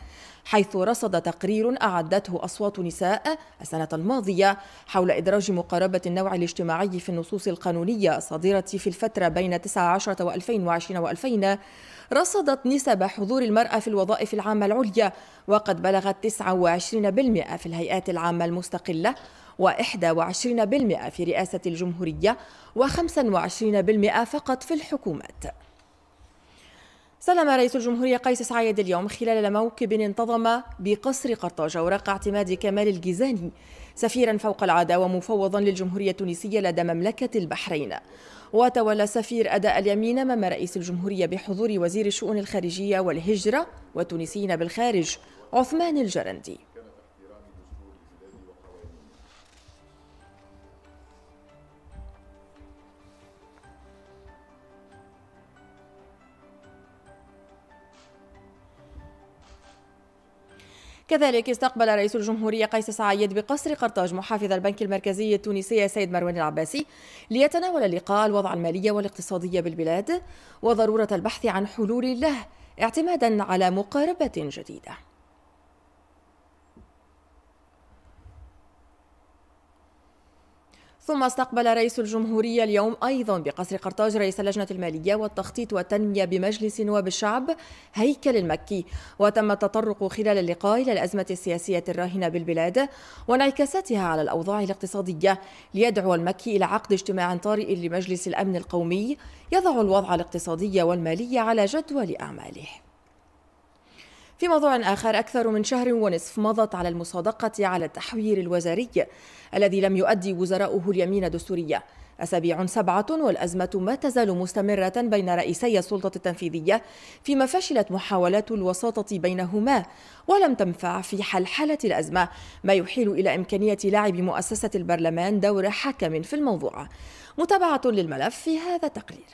حيث رصد تقرير أعدته أصوات نساء السنة الماضية حول إدراج مقاربة النوع الاجتماعي في النصوص القانونية الصادرة في الفترة بين 19 و2020 و2000 رصدت نسب حضور المرأة في الوظائف العامة العليا وقد بلغت 29% في الهيئات العامة المستقلة و21% في رئاسة الجمهورية و25% فقط في الحكومات سلم رئيس الجمهورية قيس سعيد اليوم خلال موكب انتظم بقصر قرطاج أوراق اعتماد كمال الجيزاني سفيرا فوق العادة ومفوضا للجمهورية التونسية لدى مملكة البحرين وتولى سفير أداء اليمين أمام رئيس الجمهورية بحضور وزير الشؤون الخارجية والهجرة والتونسيين بالخارج عثمان الجرندي كذلك استقبل رئيس الجمهورية قيس سعيد بقصر قرطاج محافظ البنك المركزي التونسي سيد مروان العباسي ليتناول اللقاء الوضع المالية والاقتصادية بالبلاد وضرورة البحث عن حلول له اعتمادا على مقاربة جديدة ثم استقبل رئيس الجمهورية اليوم أيضا بقصر قرطاج رئيس اللجنة المالية والتخطيط والتنمية بمجلس نواب الشعب هيكل المكي وتم التطرق خلال اللقاء إلى الأزمة السياسية الراهنة بالبلاد وانعكاساتها على الأوضاع الاقتصادية ليدعو المكي إلى عقد اجتماع طارئ لمجلس الأمن القومي يضع الوضع الاقتصادي والمالي على جدول أعماله في موضوع آخر أكثر من شهر ونصف مضت على المصادقة على التحوير الوزاري الذي لم يؤدي وزراؤه اليمين الدستورية أسابيع سبعة والأزمة ما تزال مستمرة بين رئيسي السلطة التنفيذية فيما فشلت محاولات الوساطة بينهما ولم تنفع في حلحلة الأزمة ما يحيل إلى إمكانية لعب مؤسسة البرلمان دور حكم في الموضوع متابعة للملف في هذا التقرير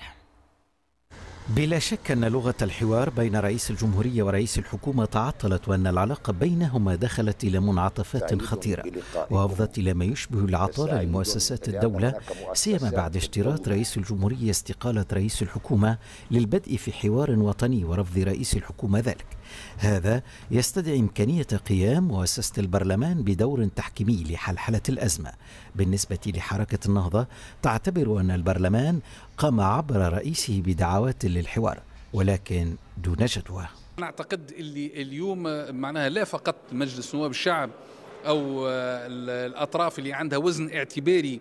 بلا شك أن لغة الحوار بين رئيس الجمهورية ورئيس الحكومة تعطلت وأن العلاقة بينهما دخلت إلى منعطفات خطيرة وأفضت إلى ما يشبه العطالة لمؤسسات الدولة سيما بعد اشتراط رئيس الجمهورية استقالة رئيس الحكومة للبدء في حوار وطني ورفض رئيس الحكومة ذلك هذا يستدعي إمكانية قيام مؤسسة البرلمان بدور تحكيمي لحلحلة الأزمة بالنسبة لحركة النهضة تعتبر أن البرلمان قام عبر رئيسه بدعوات للحوار ولكن دون جدوى نعتقد اللي اليوم معناها لا فقط مجلس نواب الشعب او الاطراف اللي عندها وزن اعتباري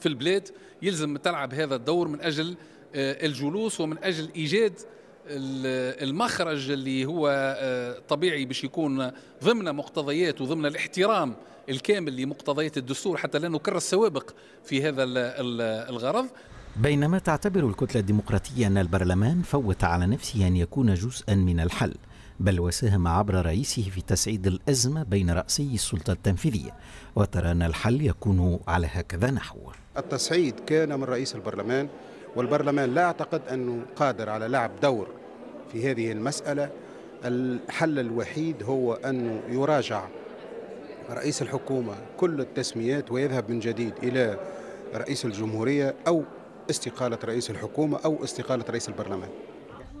في البلاد يلزم تلعب هذا الدور من اجل آه، الجلوس ومن اجل ايجاد المخرج اللي هو آه، طبيعي باش يكون ضمن مقتضيات وضمن الاحترام الكامل لمقتضيات الدستور حتى لا نكرر السوابق في هذا الغرض بينما تعتبر الكتلة الديمقراطية أن البرلمان فوت على نفسه أن يكون جزءا من الحل بل وساهم عبر رئيسه في تسعيد الأزمة بين رأسي السلطة التنفيذية وترى أن الحل يكون على هكذا نحو التصعيد كان من رئيس البرلمان والبرلمان لا أعتقد أنه قادر على لعب دور في هذه المسألة الحل الوحيد هو أنه يراجع رئيس الحكومة كل التسميات ويذهب من جديد إلى رئيس الجمهورية أو استقالة رئيس الحكومة أو استقالة رئيس البرلمان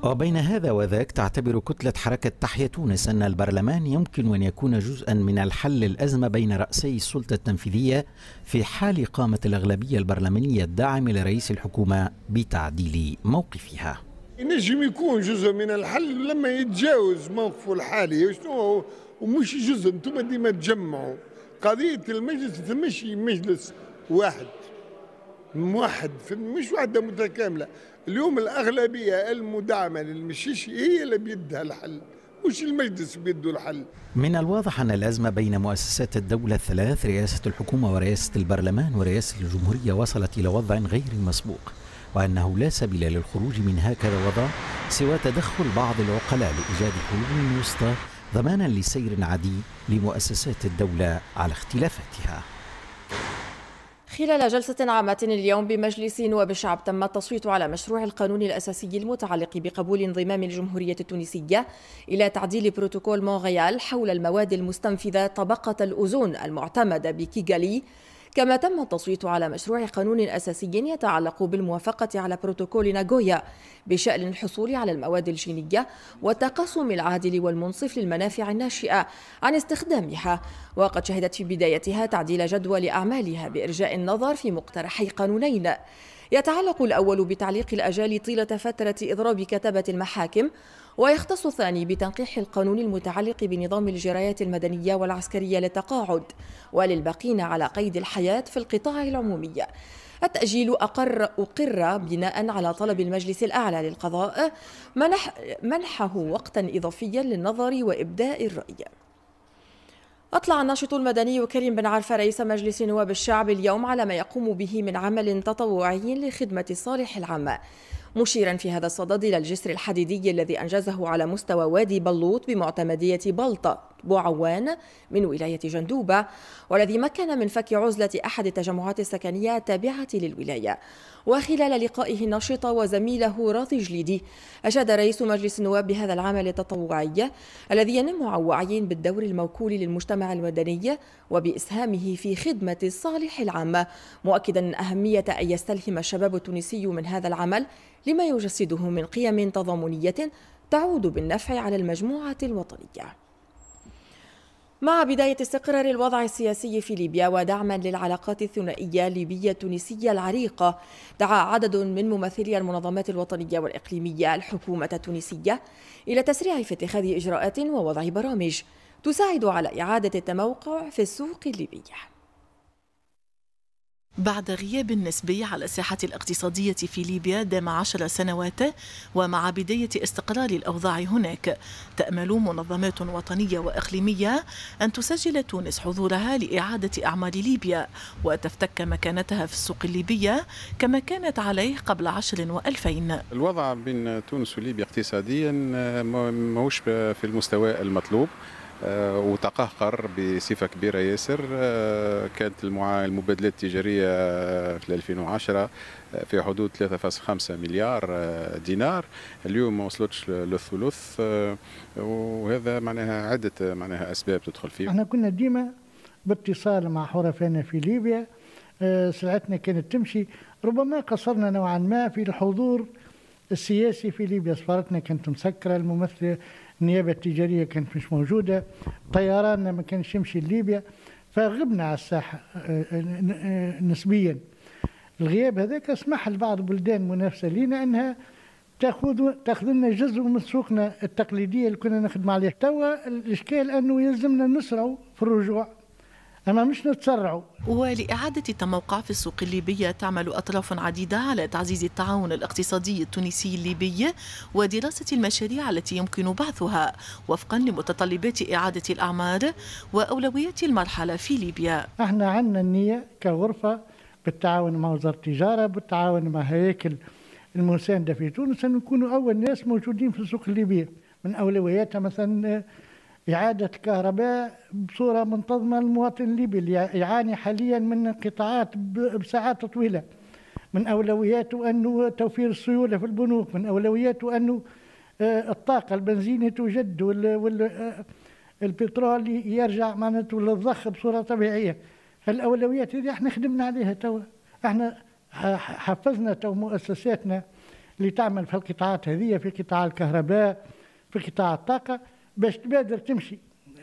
وبين هذا وذاك تعتبر كتلة حركة تحيا تونس أن البرلمان يمكن أن يكون جزءا من الحل الأزمة بين رأسي السلطة التنفيذية في حال قامت الأغلبية البرلمانية الداعمة لرئيس الحكومة بتعديل موقفها ينجم يكون جزء من الحل لما يتجاوز موقفه الحالي شنو هو ومش جزء انتم ديما تجمعوا قضية المجلس فمش مجلس واحد موحد مش وحدة متكاملة اليوم الأغلبية المدعمة للمشيشي هي اللي بيدها الحل مش المجلس بيده الحل من الواضح أن الأزمة بين مؤسسات الدولة الثلاث رئاسة الحكومة ورئاسة البرلمان ورئاسة الجمهورية وصلت إلى وضع غير مسبوق وأنه لا سبيل للخروج من هكذا وضع سوى تدخل بعض العقلاء لإيجاد حلول وسطى ضمانا لسير عادي لمؤسسات الدولة على اختلافاتها خلال جلسة عامة اليوم بمجلس نواب الشعب تم التصويت على مشروع القانون الأساسي المتعلق بقبول انضمام الجمهورية التونسية إلى تعديل بروتوكول مونغيال حول المواد المستنفذة طبقة الأوزون المعتمدة بكيغالي كما تم التصويت على مشروع قانون أساسي يتعلق بالموافقة على بروتوكول ناغويا بشأن الحصول على المواد الجينية والتقاسم العادل والمنصف للمنافع الناشئة عن استخدامها وقد شهدت في بدايتها تعديل جدول أعمالها بإرجاء النظر في مقترحي قانونين يتعلق الأول بتعليق الأجال طيلة فترة إضراب كتبة المحاكم ويختص الثاني بتنقيح القانون المتعلق بنظام الجرايات المدنية والعسكرية للتقاعد وللباقين على قيد الحياة في القطاع العمومي التأجيل أقر أقر بناء على طلب المجلس الأعلى للقضاء منح منحه وقتا إضافيا للنظر وإبداء الرأي أطلع الناشط المدني كريم بن عرفة رئيس مجلس نواب الشعب اليوم على ما يقوم به من عمل تطوعي لخدمة الصالح العام مشيرا في هذا الصدد إلى الجسر الحديدي الذي أنجزه على مستوى وادي بلوط بمعتمدية بلطة بوعوان من ولاية جندوبة والذي مكن من فك عزلة أحد التجمعات السكنية التابعة للولاية وخلال لقائه النشط وزميله راضي جليدي أشاد رئيس مجلس النواب بهذا العمل التطوعي الذي ينم عن وعي بالدور الموكول للمجتمع المدني وبإسهامه في خدمة الصالح العام مؤكدا أهمية أن يستلهم الشباب التونسي من هذا العمل لما يجسده من قيم تضامنية تعود بالنفع على المجموعة الوطنية مع بداية استقرار الوضع السياسي في ليبيا ودعما للعلاقات الثنائية الليبية التونسية العريقة دعا عدد من ممثلي المنظمات الوطنية والإقليمية الحكومة التونسية إلى التسريع في اتخاذ إجراءات ووضع برامج تساعد على إعادة التموقع في السوق الليبية بعد غياب نسبي على الساحة الاقتصادية في ليبيا دام عشر سنوات ومع بداية استقرار الأوضاع هناك تأمل منظمات وطنية وإقليمية أن تسجل تونس حضورها لإعادة أعمال ليبيا وتفتك مكانتها في السوق الليبية كما كانت عليه قبل عشر وألفين الوضع بين تونس وليبيا اقتصاديا آه، ماهوش في المستوى المطلوب آه، وتقهقر بصفه كبيره ياسر آه، كانت المبادلات التجاريه في 2010 آه، في حدود 3.5 مليار دينار اليوم ما وصلتش للثلث وهذا معناها عده معناها اسباب تدخل فيه احنا كنا ديما باتصال مع حرفانا في ليبيا سلعتنا كانت تمشي ربما قصرنا نوعا ما في الحضور السياسي في ليبيا سفارتنا كانت مسكره الممثله النيابه التجاريه كانت مش موجوده طيراننا ما كانش يمشي لليبيا فغبنا على الساحه آه، آه، آه، نسبيا الغياب هذاك اسمح لبعض البلدان منافسه لينا انها تاخذ تاخذ لنا جزء من سوقنا التقليديه اللي كنا نخدم عليه توا الاشكال انه يلزمنا نسرعوا في الرجوع أما مش نتسرعوا ولإعادة التموقع في السوق الليبية تعمل أطراف عديدة على تعزيز التعاون الاقتصادي التونسي الليبي ودراسة المشاريع التي يمكن بعثها وفقا لمتطلبات إعادة الأعمار وأولويات المرحلة في ليبيا احنا عندنا النية كغرفة بالتعاون مع وزارة التجارة بالتعاون مع هياكل المساندة في تونس أن نكونوا أول ناس موجودين في السوق الليبية من أولوياتها مثلا إعادة كهرباء بصورة منتظمة للمواطن الليبي اللي يعاني حاليا من انقطاعات بساعات طويلة من أولوياته أنه توفير السيولة في البنوك من أولوياته أنه آه، الطاقة البنزين توجد والبترول آه، يرجع معناته للضخ بصورة طبيعية الأولويات هذه احنا خدمنا عليها توا احنا حفزنا تو مؤسساتنا اللي تعمل في القطاعات هذه في قطاع الكهرباء في قطاع الطاقة باش تبادر تمشي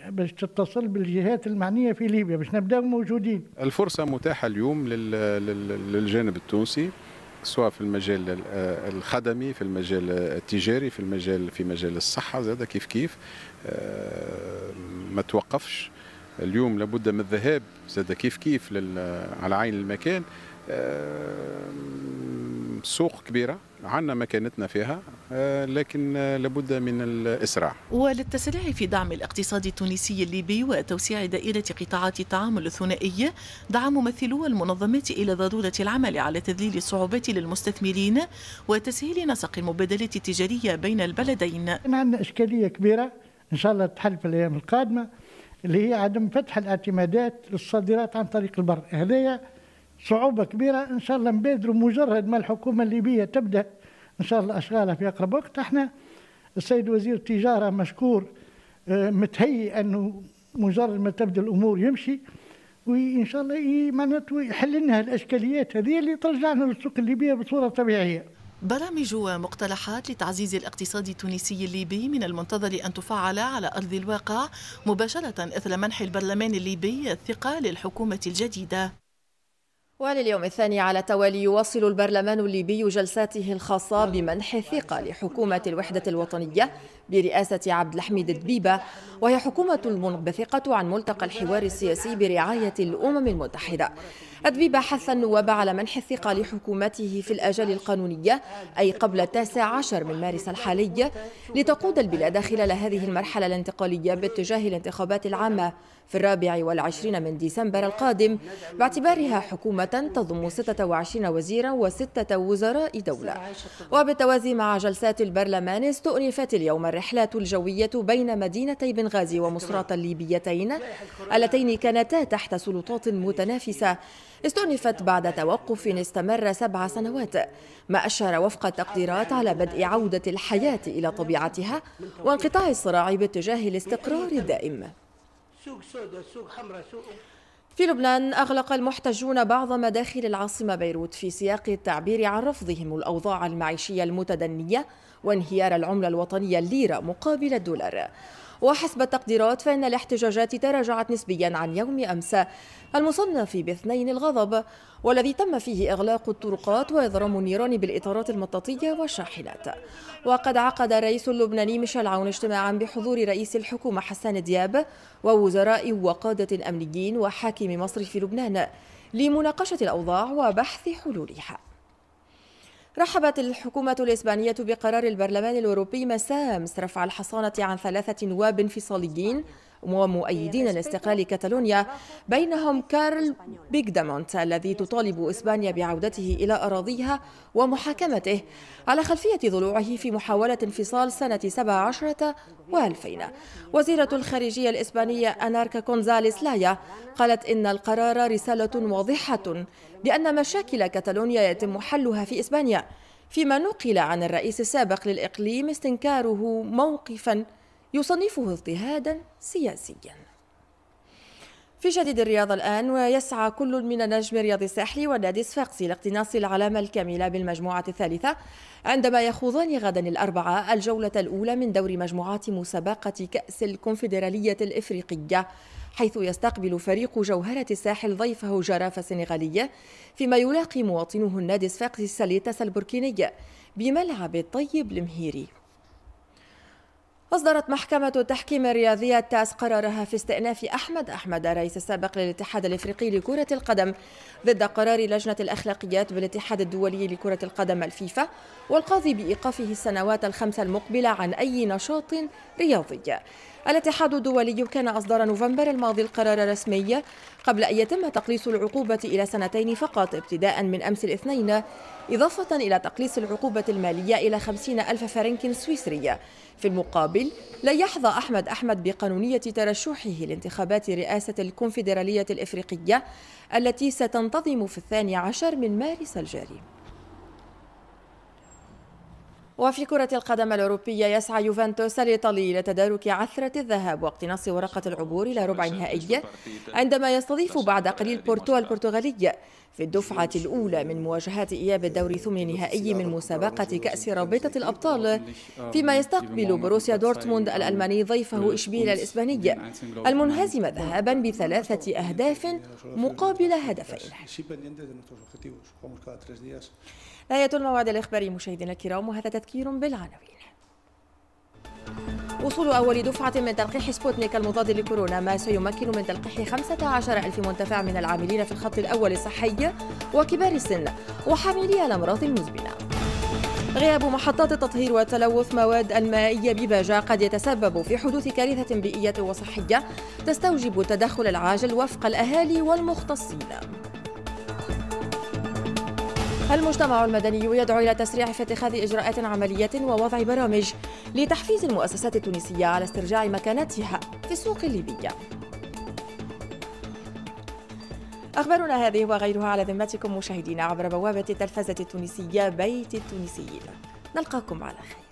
باش تتصل بالجهات المعنية في ليبيا باش نبداو موجودين الفرصة متاحة اليوم للجانب التونسي سواء في المجال الخدمي في المجال التجاري في المجال في مجال الصحة زاد كيف كيف آه، ما توقفش اليوم لابد من الذهاب زاد كيف كيف على عين المكان آه، سوق كبيره عنا مكانتنا فيها آه، لكن آه، لابد من الإسراع وللتسارع في دعم الاقتصاد التونسي الليبي وتوسيع دائرة قطاعات التعامل الثنائي دعا ممثلو المنظمات إلى ضرورة العمل على تذليل الصعوبات للمستثمرين وتسهيل نسق المبادلات التجارية بين البلدين عندنا إشكالية كبيرة إن شاء الله تحل في الأيام القادمة اللي هي عدم فتح الاعتمادات للصادرات عن طريق البر هذايا صعوبة كبيرة إن شاء الله نبادروا مجرد ما الحكومة الليبية تبدأ إن شاء الله أشغالها في أقرب وقت احنا السيد وزير التجارة مشكور آه، متهيئ أنه مجرد ما تبدأ الأمور يمشي وإن شاء الله معناته يحل لنا الإشكاليات هذه اللي ترجعنا للسوق الليبية بصورة طبيعية برامج ومقترحات لتعزيز الاقتصاد التونسي الليبي من المنتظر أن تفعل على أرض الواقع مباشرة إثر منح البرلمان الليبي الثقة للحكومة الجديدة ولليوم الثاني على التوالي يواصل البرلمان الليبي جلساته الخاصة بمنح الثقة لحكومة الوحدة الوطنية برئاسة عبد الحميد الدبيبة وهي حكومة منبثقة عن ملتقى الحوار السياسي برعاية الأمم المتحدة أدبيب حث النواب على منح الثقة لحكومته في الآجال القانونية أي قبل التاسع عشر من مارس الحالي لتقود البلاد خلال هذه المرحلة الانتقالية باتجاه الانتخابات العامة في الرابع والعشرين من ديسمبر القادم باعتبارها حكومة تضم 26 وزيرا وستة وزراء دولة وبالتوازي مع جلسات البرلمان استؤنفت اليوم الرحلات الجوية بين مدينتي بنغازي ومصرات الليبيتين اللتين كانتا تحت سلطات متنافسة استأنفت بعد توقف استمر سبع سنوات ما أشار وفق التقديرات على بدء عودة الحياة إلى طبيعتها وانقطاع الصراع باتجاه الاستقرار الدائم في لبنان أغلق المحتجون بعض مداخل العاصمة بيروت في سياق التعبير عن رفضهم الأوضاع المعيشية المتدنية وانهيار العملة الوطنية الليرة مقابل الدولار وحسب التقديرات فإن الاحتجاجات تراجعت نسبيا عن يوم أمس المصنف باثنين الغضب والذي تم فيه إغلاق الطرقات وإضرام النيران بالإطارات المطاطية والشاحنات وقد عقد الرئيس اللبناني ميشيل عون اجتماعا بحضور رئيس الحكومة حسان دياب ووزراء وقادة أمنيين وحاكم مصرف لبنان لمناقشة الأوضاع وبحث حلولها رحبت الحكومة الإسبانية بقرار البرلمان الأوروبي مساء أمس رفع الحصانة عن ثلاثة نواب انفصاليين ومؤيدين لاستقلال كاتالونيا بينهم كارل بيغدامونت الذي تطالب إسبانيا بعودته إلى أراضيها ومحاكمته على خلفية ضلوعه في محاولة انفصال سنة 17 و2000 وزيرة الخارجية الإسبانية أناركا كونزاليس لايا قالت إن القرار رسالة واضحة بأن مشاكل كاتالونيا يتم حلها في إسبانيا فيما نقل عن الرئيس السابق للإقليم استنكاره موقفاً يصنفه اضطهادا سياسيا في جديد الرياضة الآن ويسعى كل من نجم رياض الساحلي ونادي صفاقسي لاقتناص العلامة الكاملة بالمجموعة الثالثة عندما يخوضان غدا الأربعاء الجولة الأولى من دور مجموعات مسابقة كأس الكونفدرالية الإفريقية حيث يستقبل فريق جوهرة الساحل ضيفه جرافة سنغالية فيما يلاقي مواطنه النادي صفاقسي السليتس البركيني بملعب الطيب المهيري أصدرت محكمة التحكيم الرياضية التاس قرارها في استئناف أحمد أحمد الرئيس السابق للاتحاد الإفريقي لكرة القدم ضد قرار لجنة الأخلاقيات بالاتحاد الدولي لكرة القدم الفيفا والقاضي بإيقافه السنوات الخمس المقبلة عن أي نشاط رياضي الاتحاد الدولي كان أصدر نوفمبر الماضي القرار الرسمي قبل أن يتم تقليص العقوبة إلى سنتين فقط ابتداء من أمس الاثنين إضافة إلى تقليص العقوبة المالية إلى 50 ألف فرنك سويسري في المقابل لا يحظى أحمد أحمد بقانونية ترشحه لانتخابات رئاسة الكونفدرالية الإفريقية التي ستنتظم في الثاني عشر من مارس الجاري وفي كرة القدم الأوروبية يسعى يوفنتوس الإيطالي إلى تدارك عثرة الذهاب واقتناص ورقة العبور إلى ربع نهائي عندما يستضيف بعد قليل بورتو البرتغالي في الدفعة الأولى من مواجهات إياب الدوري ثمن نهائي من مسابقة كأس رابطة الأبطال فيما يستقبل بروسيا دورتموند الألماني ضيفه إشبيل الإسباني المنهزم ذهابا بثلاثة أهداف مقابل هدفين نهاية الموعد الإخباري مشاهدينا الكرام وهذا تذكير بالعناوين وصول أول دفعة من تلقيح سبوتنيك المضاد لكورونا ما سيمكن من تلقيح 15 ألف منتفع من العاملين في الخط الأول الصحي وكبار السن وحاملي الأمراض المزمنة غياب محطات التطهير وتلوث مواد المائية بباجة قد يتسبب في حدوث كارثة بيئية وصحية تستوجب التدخل العاجل وفق الأهالي والمختصين المجتمع المدني يدعو إلى تسريع في اتخاذ إجراءات عملية ووضع برامج لتحفيز المؤسسات التونسية على استرجاع مكانتها في السوق الليبية أخبارنا هذه وغيرها على ذمتكم مشاهدينا عبر بوابة التلفزة التونسية بيت التونسيين نلقاكم على خير